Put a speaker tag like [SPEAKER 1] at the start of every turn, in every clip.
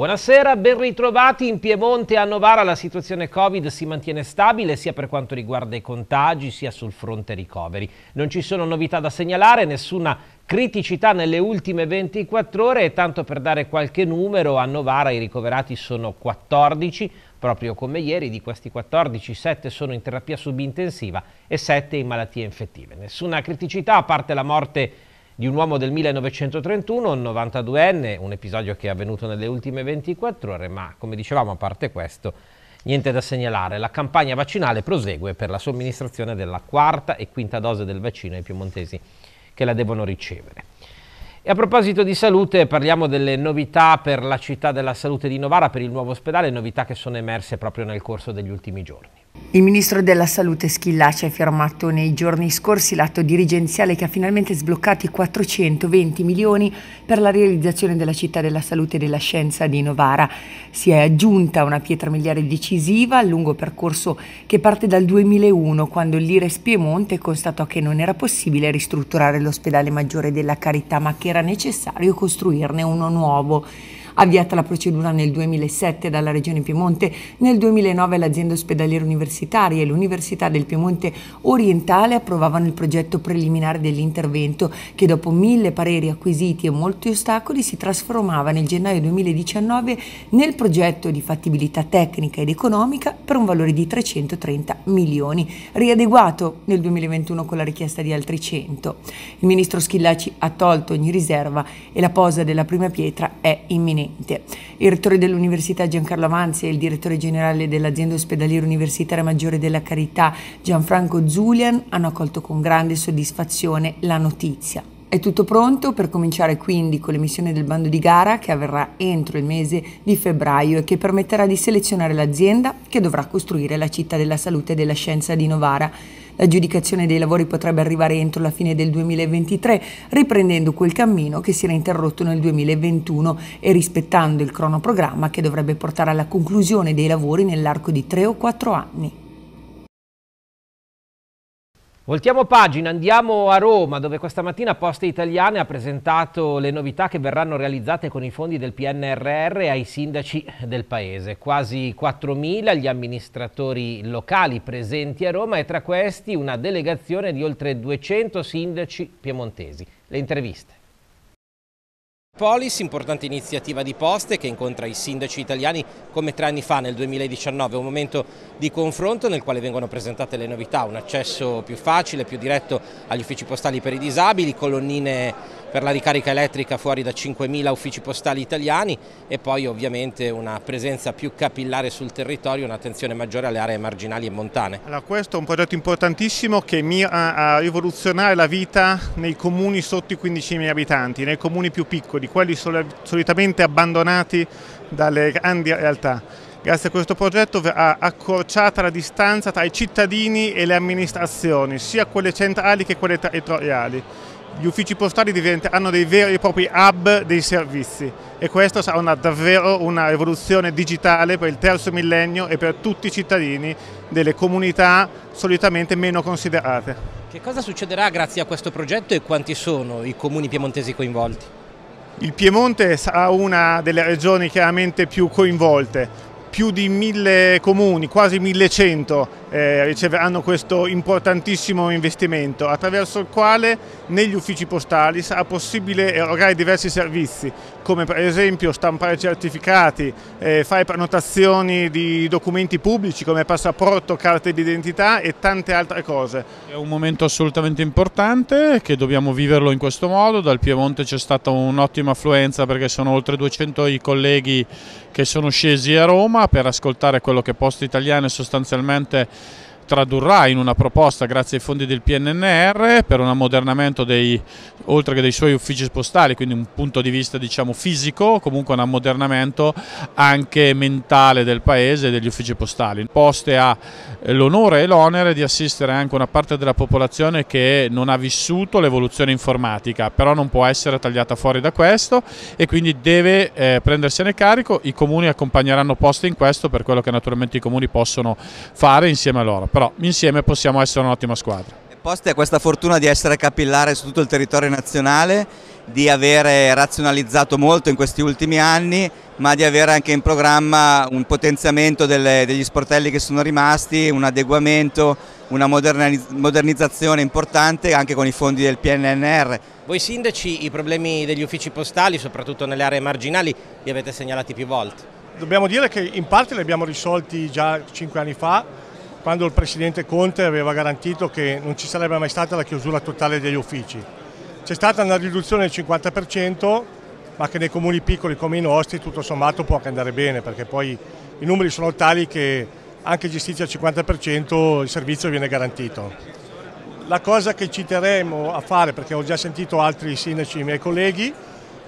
[SPEAKER 1] Buonasera, ben ritrovati. In Piemonte a Novara la situazione Covid si mantiene stabile sia per quanto riguarda i contagi sia sul fronte ricoveri. Non ci sono novità da segnalare, nessuna criticità nelle ultime 24 ore e tanto per dare qualche numero, a Novara i ricoverati sono 14, proprio come ieri, di questi 14 7 sono in terapia subintensiva e 7 in malattie infettive. Nessuna criticità a parte la morte di un uomo del 1931, un 92enne, un episodio che è avvenuto nelle ultime 24 ore, ma come dicevamo a parte questo, niente da segnalare. La campagna vaccinale prosegue per la somministrazione della quarta e quinta dose del vaccino ai piemontesi che la devono ricevere. E a proposito di salute, parliamo delle novità per la città della salute di Novara, per il nuovo ospedale, novità che sono emerse proprio nel corso degli ultimi giorni.
[SPEAKER 2] Il ministro della Salute Schillaci ha firmato nei giorni scorsi l'atto dirigenziale che ha finalmente sbloccato i 420 milioni per la realizzazione della città della salute e della scienza di Novara. Si è aggiunta una pietra miliare decisiva al lungo percorso che parte dal 2001 quando l'Ires Piemonte constatò che non era possibile ristrutturare l'ospedale maggiore della Carità ma che era necessario costruirne uno nuovo avviata la procedura nel 2007 dalla Regione Piemonte, nel 2009 l'azienda ospedaliera universitaria e l'Università del Piemonte Orientale approvavano il progetto preliminare dell'intervento che dopo mille pareri acquisiti e molti ostacoli si trasformava nel gennaio 2019 nel progetto di fattibilità tecnica ed economica per un valore di 330 milioni, riadeguato nel 2021 con la richiesta di altri 100. Il ministro Schillaci ha tolto ogni riserva e la posa della prima pietra è imminente niente. Il rettore dell'Università Giancarlo Avanzi e il direttore generale dell'azienda ospedaliera universitaria maggiore della Carità Gianfranco Zulian hanno accolto con grande soddisfazione la notizia. È tutto pronto per cominciare quindi con l'emissione del bando di gara che avverrà entro il mese di febbraio e che permetterà di selezionare l'azienda che dovrà costruire la città della salute e della scienza di Novara. L'aggiudicazione dei lavori potrebbe arrivare entro la fine del 2023, riprendendo quel cammino che si era interrotto nel 2021 e rispettando il cronoprogramma che dovrebbe portare alla conclusione dei lavori nell'arco di tre o quattro anni.
[SPEAKER 1] Voltiamo pagina, andiamo a Roma dove questa mattina Poste Italiane ha presentato le novità che verranno realizzate con i fondi del PNRR ai sindaci del paese. Quasi 4.000 gli amministratori locali presenti a Roma e tra questi una delegazione di oltre 200 sindaci piemontesi. Le interviste. Polis, importante iniziativa di Poste che incontra i sindaci italiani come tre anni fa nel 2019, un momento di confronto nel quale vengono presentate le novità, un accesso più facile, più diretto agli uffici postali per i disabili, colonnine per la ricarica elettrica fuori da 5.000 uffici postali italiani e poi ovviamente una presenza più capillare sul territorio, un'attenzione maggiore alle aree marginali e montane.
[SPEAKER 3] Allora, questo è un progetto importantissimo che mira a rivoluzionare la vita nei comuni sotto i 15.000 abitanti, nei comuni più piccoli, quelli solitamente abbandonati dalle grandi realtà. Grazie a questo progetto verrà accorciata la distanza tra i cittadini e le amministrazioni, sia quelle centrali che quelle territoriali gli uffici postali diventeranno dei veri e propri hub dei servizi e questa sarà una, davvero una rivoluzione digitale per il terzo millennio e per tutti i cittadini delle comunità solitamente meno considerate.
[SPEAKER 1] Che cosa succederà grazie a questo progetto e quanti sono i comuni piemontesi coinvolti?
[SPEAKER 3] Il Piemonte sarà una delle regioni chiaramente più coinvolte più di mille comuni, quasi 1100, eh, riceveranno questo importantissimo investimento, attraverso il quale negli uffici postali sarà possibile erogare diversi servizi, come per esempio stampare certificati, eh, fare prenotazioni di documenti pubblici come passaporto, carte d'identità e tante altre cose.
[SPEAKER 4] È un momento assolutamente importante che dobbiamo viverlo in questo modo, dal Piemonte c'è stata un'ottima affluenza perché sono oltre 200 i colleghi che sono scesi a Roma per ascoltare quello che Poste Italiane sostanzialmente tradurrà in una proposta grazie ai fondi del PNNR per un ammodernamento dei, oltre che dei suoi uffici postali, quindi un punto di vista diciamo, fisico, comunque un ammodernamento anche mentale del paese e degli uffici postali. Poste ha eh, l'onore e l'onere di assistere anche una parte della popolazione che non ha vissuto l'evoluzione informatica, però non può essere tagliata fuori da questo e quindi deve eh, prendersene carico, i comuni accompagneranno Poste in questo per quello che naturalmente i comuni possono fare insieme a loro però insieme possiamo essere un'ottima squadra.
[SPEAKER 5] Poste ha questa fortuna di essere capillare su tutto il territorio nazionale, di avere razionalizzato molto in questi ultimi anni, ma di avere anche in programma un potenziamento delle, degli sportelli che sono rimasti, un adeguamento, una modernizzazione importante anche con i fondi del PNNR.
[SPEAKER 1] Voi sindaci i problemi degli uffici postali, soprattutto nelle aree marginali, li avete segnalati più volte?
[SPEAKER 3] Dobbiamo dire che in parte li abbiamo risolti già cinque anni fa, quando il Presidente Conte aveva garantito che non ci sarebbe mai stata la chiusura totale degli uffici. C'è stata una riduzione del 50%, ma che nei comuni piccoli come i nostri tutto sommato può anche andare bene, perché poi i numeri sono tali che anche gestiti al 50% il servizio viene garantito. La cosa che ci citeremo a fare, perché ho già sentito altri sindaci, i miei colleghi,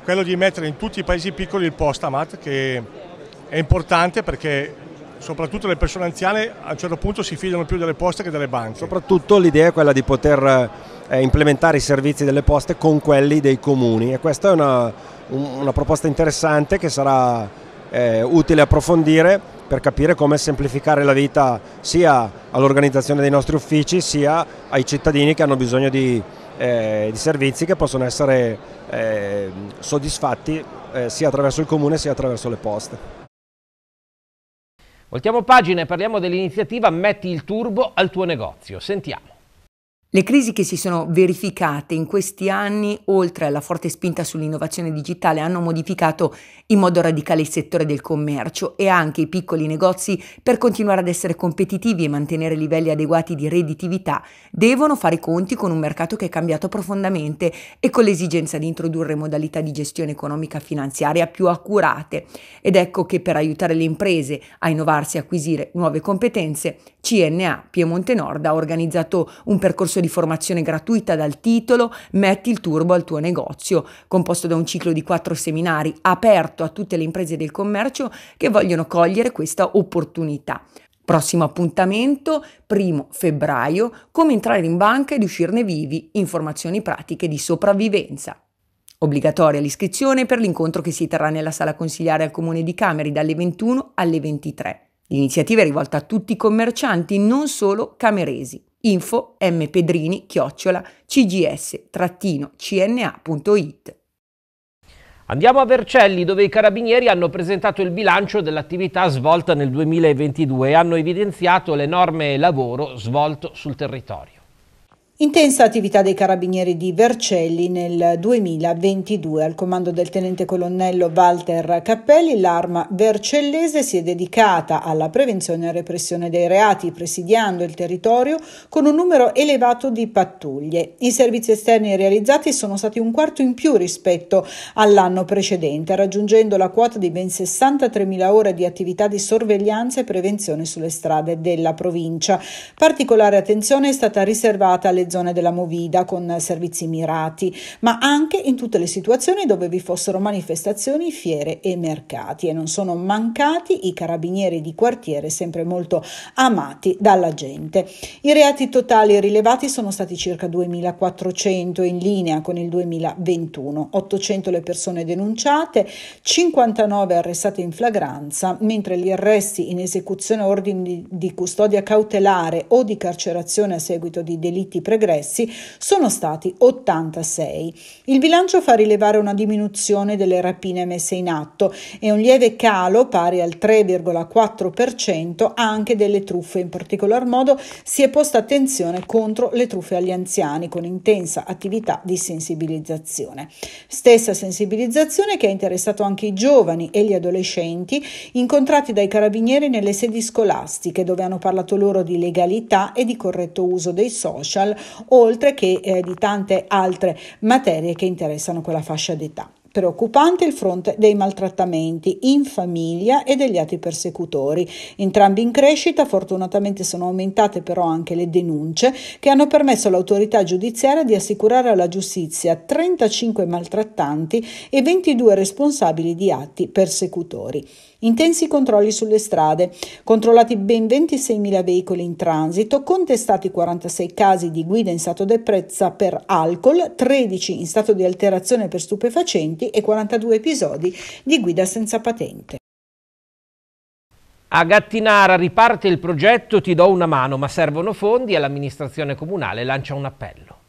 [SPEAKER 3] quello di mettere in tutti i paesi piccoli il postamat, che è importante perché soprattutto le persone anziane a un certo punto si fidano più delle poste che delle banche. Soprattutto l'idea è quella di poter eh, eh, implementare i servizi delle poste con quelli dei comuni e questa è una,
[SPEAKER 1] un, una proposta interessante che sarà eh, utile approfondire per capire come semplificare la vita sia all'organizzazione dei nostri uffici sia ai cittadini che hanno bisogno di, eh, di servizi che possono essere eh, soddisfatti eh, sia attraverso il comune sia attraverso le poste. Voltiamo pagina e parliamo dell'iniziativa Metti il turbo al tuo negozio. Sentiamo.
[SPEAKER 2] Le crisi che si sono verificate in questi anni, oltre alla forte spinta sull'innovazione digitale, hanno modificato in modo radicale il settore del commercio e anche i piccoli negozi, per continuare ad essere competitivi e mantenere livelli adeguati di redditività, devono fare i conti con un mercato che è cambiato profondamente e con l'esigenza di introdurre modalità di gestione economica finanziaria più accurate. Ed ecco che per aiutare le imprese a innovarsi e acquisire nuove competenze, CNA Piemonte Nord ha organizzato un percorso di formazione gratuita dal titolo Metti il turbo al tuo negozio, composto da un ciclo di quattro seminari aperto a tutte le imprese del commercio che vogliono cogliere questa opportunità. Prossimo appuntamento, primo febbraio, come entrare in banca ed uscirne vivi, informazioni pratiche di sopravvivenza. Obbligatoria l'iscrizione per l'incontro che si terrà nella sala consigliare al Comune di Cameri dalle 21 alle 23. L'iniziativa è rivolta a tutti i commercianti, non solo cameresi info mpedrini chiocciola cgs-cna.it.
[SPEAKER 1] Andiamo a Vercelli dove i carabinieri hanno presentato il bilancio dell'attività svolta nel 2022 e hanno evidenziato l'enorme lavoro svolto sul territorio.
[SPEAKER 6] Intensa attività dei carabinieri di Vercelli nel 2022. Al comando del tenente colonnello Walter Cappelli, l'arma vercellese si è dedicata alla prevenzione e repressione dei reati, presidiando il territorio con un numero elevato di pattuglie. I servizi esterni realizzati sono stati un quarto in più rispetto all'anno precedente, raggiungendo la quota di ben 63.000 ore di attività di sorveglianza e prevenzione sulle strade della provincia. Particolare attenzione è stata riservata alle zone della Movida con servizi mirati, ma anche in tutte le situazioni dove vi fossero manifestazioni, fiere e mercati e non sono mancati i carabinieri di quartiere sempre molto amati dalla gente. I reati totali rilevati sono stati circa 2400 in linea con il 2021, 800 le persone denunciate, 59 arrestate in flagranza, mentre gli arresti in esecuzione ordini di custodia cautelare o di carcerazione a seguito di delitti pregressi agressi sono stati 86. Il bilancio fa rilevare una diminuzione delle rapine messe in atto e un lieve calo pari al 3,4% anche delle truffe. In particolar modo si è posta attenzione contro le truffe agli anziani con intensa attività di sensibilizzazione. Stessa sensibilizzazione che ha interessato anche i giovani e gli adolescenti incontrati dai carabinieri nelle sedi scolastiche dove hanno parlato loro di legalità e di corretto uso dei social oltre che eh, di tante altre materie che interessano quella fascia d'età. Preoccupante il fronte dei maltrattamenti in famiglia e degli atti persecutori. Entrambi in crescita, fortunatamente sono aumentate però anche le denunce che hanno permesso all'autorità giudiziaria di assicurare alla giustizia 35 maltrattanti e 22 responsabili di atti persecutori. Intensi controlli sulle strade, controllati ben 26.000 veicoli in transito, contestati 46 casi di guida in stato deprezza per alcol, 13 in stato di alterazione per stupefacenti contenuti e 42 episodi di Guida senza patente.
[SPEAKER 1] A Gattinara riparte il progetto Ti do una mano, ma servono fondi e l'amministrazione comunale lancia un appello.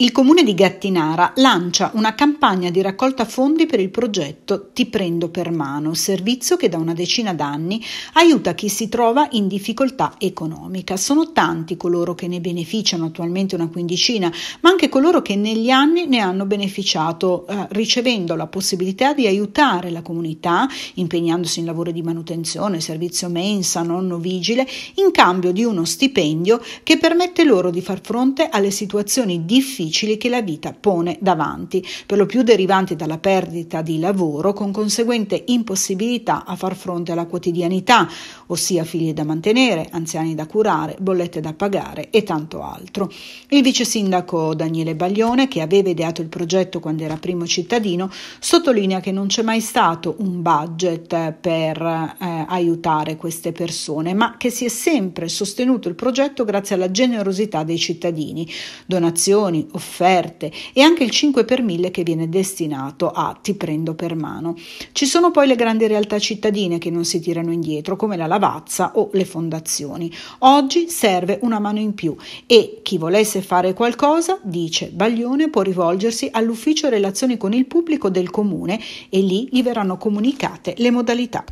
[SPEAKER 6] Il comune di Gattinara lancia una campagna di raccolta fondi per il progetto Ti prendo per mano, servizio che da una decina d'anni aiuta chi si trova in difficoltà economica. Sono tanti coloro che ne beneficiano, attualmente una quindicina, ma anche coloro che negli anni ne hanno beneficiato, eh, ricevendo la possibilità di aiutare la comunità, impegnandosi in lavori di manutenzione, servizio mensa, nonno vigile, in cambio di uno stipendio che permette loro di far fronte alle situazioni difficili difficili che la vita pone davanti, per lo più derivanti dalla perdita di lavoro con conseguente impossibilità a far fronte alla quotidianità ossia figli da mantenere, anziani da curare, bollette da pagare e tanto altro. Il vice sindaco Daniele Baglione, che aveva ideato il progetto quando era primo cittadino, sottolinea che non c'è mai stato un budget per eh, aiutare queste persone, ma che si è sempre sostenuto il progetto grazie alla generosità dei cittadini, donazioni, offerte e anche il 5 per 1000 che viene destinato a ti prendo per mano. Ci sono poi le grandi realtà cittadine che non si tirano indietro, come la Lavazza o le fondazioni. Oggi serve una mano in più e chi volesse fare qualcosa, dice Baglione, può rivolgersi all'ufficio relazioni con il pubblico del comune e lì gli verranno comunicate le modalità.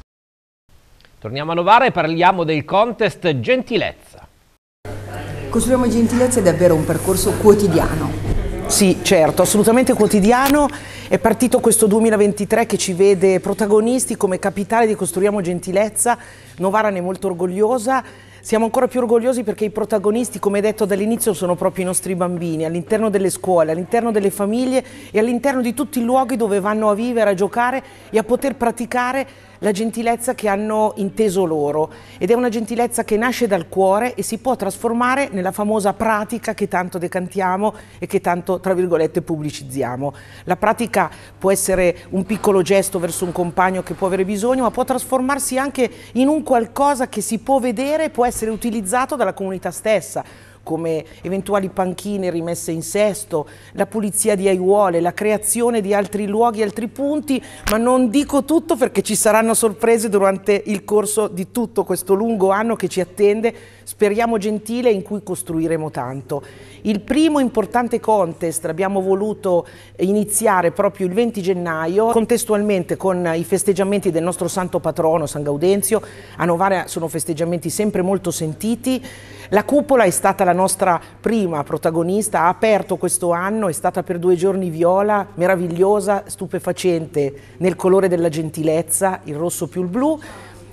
[SPEAKER 1] Torniamo a Novara e parliamo del contest Gentilezza.
[SPEAKER 5] Costruiamo Gentilezza
[SPEAKER 2] è davvero un percorso
[SPEAKER 5] quotidiano sì, certo, assolutamente quotidiano. È partito questo 2023 che ci vede protagonisti come capitale di Costruiamo Gentilezza. Novara ne è molto orgogliosa. Siamo ancora più orgogliosi perché i protagonisti, come detto dall'inizio, sono proprio i nostri bambini, all'interno delle scuole, all'interno delle famiglie e all'interno di tutti i luoghi dove vanno a vivere, a giocare e a poter praticare la gentilezza che hanno inteso loro ed è una gentilezza che nasce dal cuore e si può trasformare nella famosa pratica che tanto decantiamo e che tanto, tra virgolette, pubblicizziamo. La pratica può essere un piccolo gesto verso un compagno che può avere bisogno, ma può trasformarsi anche in un qualcosa che si può vedere e può essere utilizzato dalla comunità stessa come eventuali panchine rimesse in sesto, la pulizia di aiuole, la creazione di altri luoghi, altri punti, ma non dico tutto perché ci saranno sorprese durante il corso di tutto questo lungo anno che ci attende, speriamo gentile, in cui costruiremo tanto. Il primo importante contest abbiamo voluto iniziare proprio il 20 gennaio, contestualmente con i festeggiamenti del nostro santo patrono San Gaudenzio, a Novara sono festeggiamenti sempre molto sentiti, la cupola è stata la nostra prima protagonista, ha aperto questo anno, è stata per due giorni viola, meravigliosa, stupefacente nel colore della gentilezza, il rosso più il blu.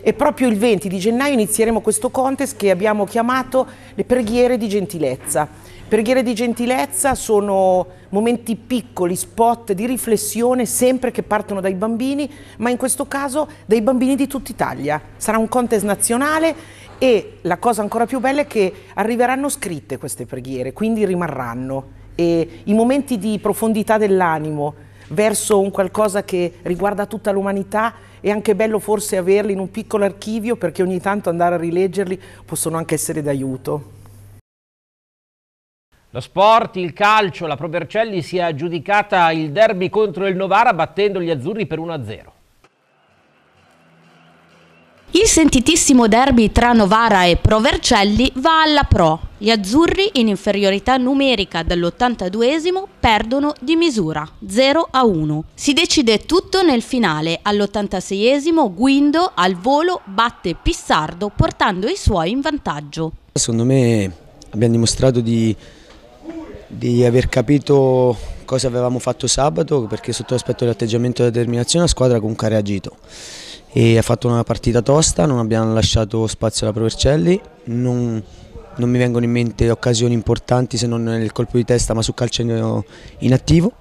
[SPEAKER 5] E proprio il 20 di gennaio inizieremo questo contest che abbiamo chiamato le preghiere di gentilezza. Preghiere di gentilezza sono momenti piccoli, spot di riflessione, sempre che partono dai bambini, ma in questo caso dai bambini di tutta Italia. Sarà un contest nazionale e la cosa ancora più bella è che arriveranno scritte queste preghiere, quindi rimarranno. E i momenti di profondità dell'animo verso un qualcosa che riguarda tutta l'umanità è anche bello forse averli in un piccolo archivio perché ogni tanto andare a rileggerli possono anche essere d'aiuto.
[SPEAKER 1] Lo sport, il calcio, la Provercelli si è aggiudicata il derby contro il Novara battendo gli azzurri per 1-0.
[SPEAKER 6] Il sentitissimo derby tra Novara e Provercelli va alla Pro. Gli azzurri, in inferiorità numerica dall'82esimo, perdono di misura 0 a 1. Si decide tutto nel finale. All'86 esimo Guindo al volo batte Pissardo portando i suoi in vantaggio.
[SPEAKER 7] Secondo me abbiamo dimostrato di, di aver capito cosa avevamo fatto sabato perché sotto l'aspetto dell'atteggiamento e della determinazione la squadra comunque ha reagito e ha fatto una partita tosta, non abbiamo lasciato spazio alla Provercelli, non, non mi vengono in mente occasioni importanti se non nel colpo di testa ma su calcio inattivo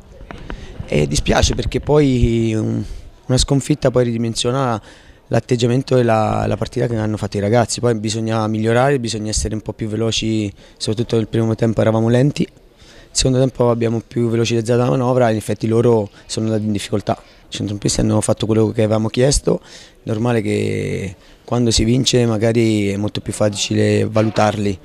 [SPEAKER 7] e dispiace perché poi um, una sconfitta poi ridimensiona l'atteggiamento e la, la, partita che hanno fatto i ragazzi, poi bisogna migliorare, bisogna essere un po' più veloci, soprattutto nel primo tempo eravamo lenti, nel secondo tempo abbiamo più velocizzato la manovra e in effetti loro sono andati in difficoltà centrompisti hanno fatto quello che avevamo chiesto, è normale che quando si vince magari è molto più facile valutarli.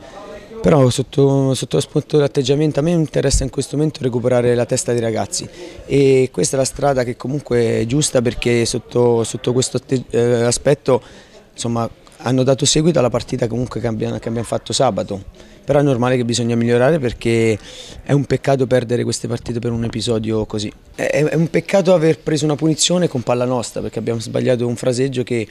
[SPEAKER 7] Però sotto, sotto l'aspetto dell'atteggiamento a me interessa in questo momento recuperare la testa dei ragazzi e questa è la strada che comunque è giusta perché sotto, sotto questo eh, aspetto insomma, hanno dato seguito alla partita comunque che abbiamo, che abbiamo fatto sabato però è normale che bisogna migliorare perché è un peccato perdere queste partite per un episodio così. È, è un peccato aver preso una punizione con palla nostra perché abbiamo sbagliato un fraseggio che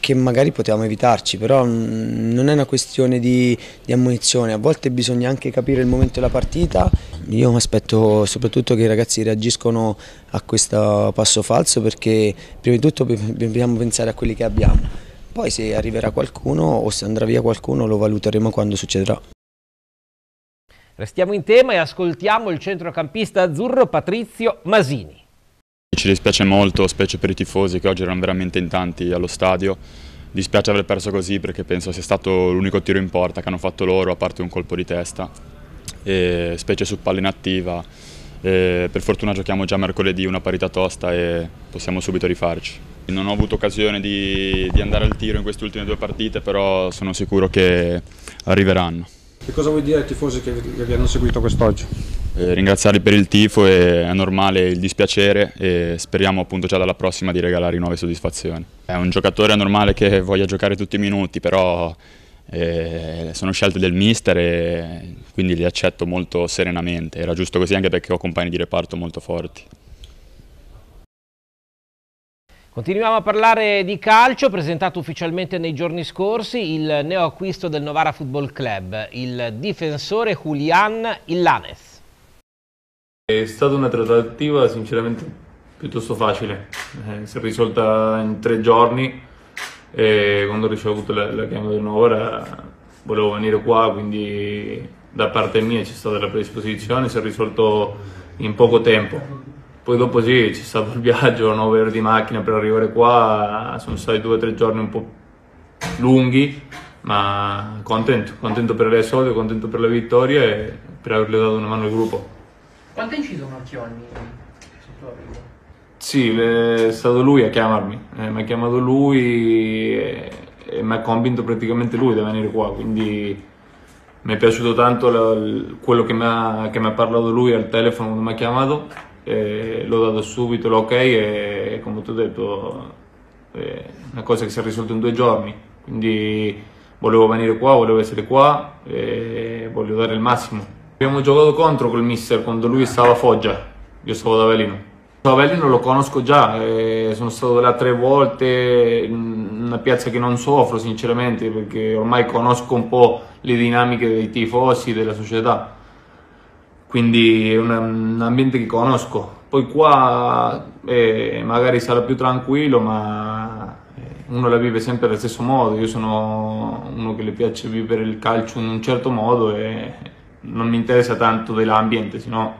[SPEAKER 7] che magari potevamo evitarci, però non è una questione di, di ammonizione, a volte bisogna anche capire il momento della partita. Io mi aspetto soprattutto che i ragazzi reagiscono a questo passo falso perché prima di tutto dobbiamo pensare a quelli che abbiamo poi se arriverà qualcuno o se andrà via qualcuno lo valuteremo quando succederà.
[SPEAKER 1] Restiamo in tema e ascoltiamo il centrocampista azzurro Patrizio Masini.
[SPEAKER 7] Ci dispiace
[SPEAKER 4] molto, specie per i tifosi che oggi erano veramente in tanti allo stadio. Dispiace aver perso così perché penso sia stato l'unico tiro in porta che hanno fatto loro a parte un colpo di testa. E specie su palla inattiva. E per fortuna giochiamo già mercoledì una parità tosta e possiamo subito rifarci. Non ho avuto occasione di, di andare al tiro in queste ultime due partite, però sono sicuro che arriveranno. Che cosa vuoi dire ai tifosi che, vi hanno seguito quest'oggi? Eh, ringraziarli per il tifo, e è normale il dispiacere e speriamo appunto già dalla prossima di regalare nuove soddisfazioni. È un giocatore normale che voglia giocare tutti i minuti, però eh, sono scelte del mister e quindi li accetto molto serenamente. Era giusto così anche perché ho compagni di reparto molto forti.
[SPEAKER 1] Continuiamo a parlare di calcio, presentato ufficialmente nei giorni scorsi il neoacquisto del Novara Football Club, il difensore Julian Illanes.
[SPEAKER 8] È stata una trattativa sinceramente piuttosto facile, eh, si è risolta in tre giorni e quando ho ricevuto la, la chiamata del Novara volevo venire qua, quindi da parte mia c'è stata la predisposizione, si è risolto in poco tempo. Poi dopo sì, c'è stato il viaggio, 9 ore di macchina per arrivare qua, sono stati due o tre giorni un po' lunghi, ma contento, contento per le soldi, contento per la vittoria e per averle dato una mano al gruppo. Quanto ha inciso Marchionni Sì, è stato lui a chiamarmi, eh, mi ha chiamato lui e, e mi ha convinto praticamente lui di venire qua, quindi mi è piaciuto tanto quello che mi, ha, che mi ha parlato lui al telefono quando mi ha chiamato eh, l'ho dato subito l'ok e, come ti ho detto è una cosa che si è risolta in due giorni, quindi volevo venire qua, volevo essere qua e voglio dare il massimo. Abbiamo giocato contro quel mister quando lui stava a Foggia, io stavo da Avellino. Avellino lo conosco già, eh, sono stato là tre volte, in una piazza che non soffro sinceramente perché ormai conosco un po' le dinamiche dei tifosi, della società quindi è un, un ambiente che conosco. Poi qua eh, magari sarà più tranquillo, ma eh, uno la vive sempre allo stesso modo. Io sono uno che le piace vivere il calcio in un certo modo e non mi interessa tanto
[SPEAKER 1] dell'ambiente, sennò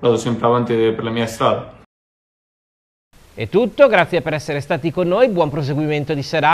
[SPEAKER 1] vado sempre avanti per la mia strada. È tutto, grazie per essere stati con noi, buon proseguimento di serata.